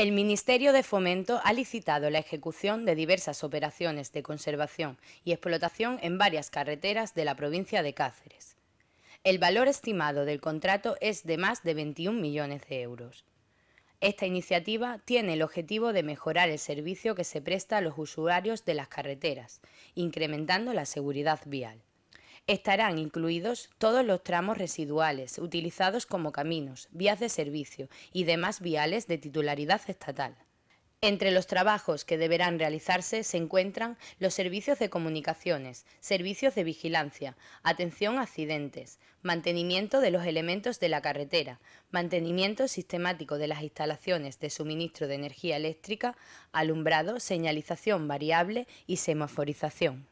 El Ministerio de Fomento ha licitado la ejecución de diversas operaciones de conservación y explotación en varias carreteras de la provincia de Cáceres. El valor estimado del contrato es de más de 21 millones de euros. Esta iniciativa tiene el objetivo de mejorar el servicio que se presta a los usuarios de las carreteras, incrementando la seguridad vial. Estarán incluidos todos los tramos residuales utilizados como caminos, vías de servicio y demás viales de titularidad estatal. Entre los trabajos que deberán realizarse se encuentran los servicios de comunicaciones, servicios de vigilancia, atención a accidentes, mantenimiento de los elementos de la carretera, mantenimiento sistemático de las instalaciones de suministro de energía eléctrica, alumbrado, señalización variable y semaforización.